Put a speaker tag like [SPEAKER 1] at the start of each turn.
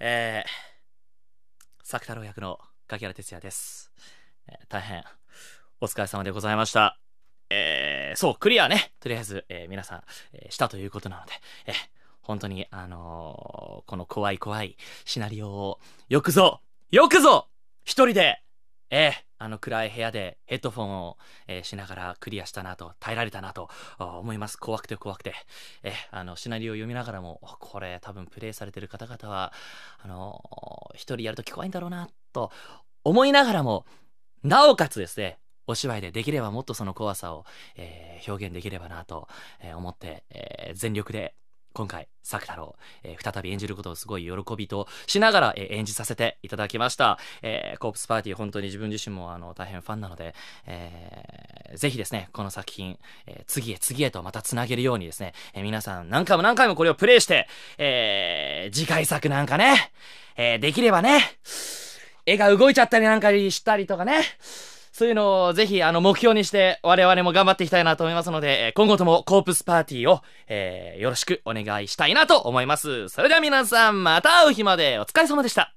[SPEAKER 1] えー、作太郎役の柿原哲也です、えー、大変、お疲れ様でございました。えー、そう、クリアね、とりあえず、えー、皆さん、えー、したということなので、えー、本当に、あのー、この怖い怖いシナリオを、よくぞ、よくぞ一人で、えー、あの暗い部屋でヘッドフォンを、えー、しながらクリアしたなと、耐えられたなと思います。怖くて怖くて。えー、あの、シナリオを読みながらも、これ多分プレイされてる方々は、あのー、一人やるとき怖いんだろうな、と思いながらも、なおかつですね、お芝居でできればもっとその怖さを、えー、表現できればなと、え思って、え全力で今回、作太郎、えー、再び演じることをすごい喜びとしながら、えー、演じさせていただきました。えー、コープスパーティー、本当に自分自身もあの大変ファンなので、えー、ぜひですね、この作品、えー、次へ次へとまた繋げるようにですね、えー、皆さん何回も何回もこれをプレイして、えー、次回作なんかね、えー、できればね、絵が動いちゃったりなんかしたりとかね、そういうのをぜひ、あの、目標にして、我々も頑張っていきたいなと思いますので、今後ともコープスパーティーを、えー、よろしくお願いしたいなと思います。それでは皆さん、また会う日までお疲れ様でした。